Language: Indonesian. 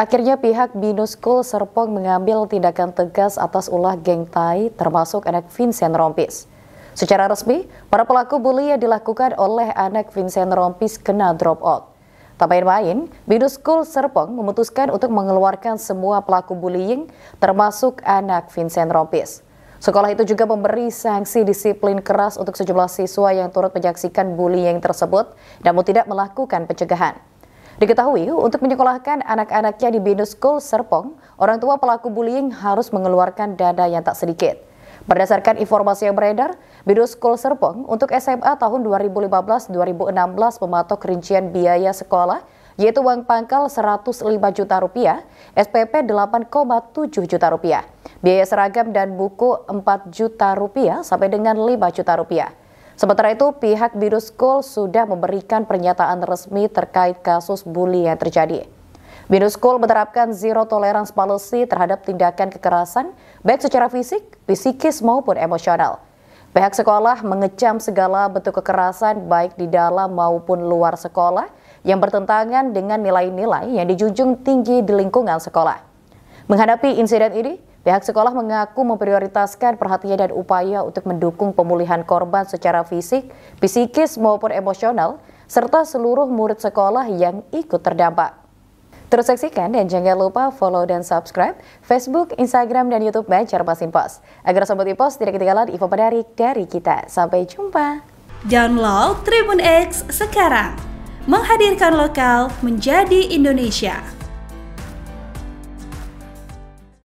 Akhirnya pihak Binuskul Serpong mengambil tindakan tegas atas ulah geng Tai termasuk anak Vincent Rompis. Secara resmi, para pelaku bully yang dilakukan oleh anak Vincent Rompis kena drop out. Tak main-main, Binuskul Serpong memutuskan untuk mengeluarkan semua pelaku bullying termasuk anak Vincent Rompis. Sekolah itu juga memberi sanksi disiplin keras untuk sejumlah siswa yang turut menyaksikan bullying tersebut namun tidak melakukan pencegahan. Diketahui, untuk menyekolahkan anak-anaknya di Binus School Serpong, orang tua pelaku bullying harus mengeluarkan dana yang tak sedikit. Berdasarkan informasi yang beredar, Binus School Serpong untuk SMA tahun 2015-2016 mematok rincian biaya sekolah yaitu uang pangkal 105 juta rupiah, SPP 8,7 juta rupiah, biaya seragam dan buku 4 juta rupiah sampai dengan 5 juta rupiah. Sementara itu, pihak Biru School sudah memberikan pernyataan resmi terkait kasus bully yang terjadi. Biru School menerapkan zero tolerance policy terhadap tindakan kekerasan, baik secara fisik, psikis maupun emosional. Pihak sekolah mengecam segala bentuk kekerasan baik di dalam maupun luar sekolah yang bertentangan dengan nilai-nilai yang dijunjung tinggi di lingkungan sekolah. Menghadapi insiden ini, Pihak sekolah mengaku memprioritaskan perhatian dan upaya untuk mendukung pemulihan korban secara fisik, psikis maupun emosional, serta seluruh murid sekolah yang ikut terdampak. Terus saksikan dan jangan lupa follow dan subscribe Facebook, Instagram, dan Youtube Masin Pos. Agar Sobat Ipos tidak ketinggalan info menarik dari kita. Sampai jumpa. Download Tribun X sekarang. Menghadirkan lokal menjadi Indonesia.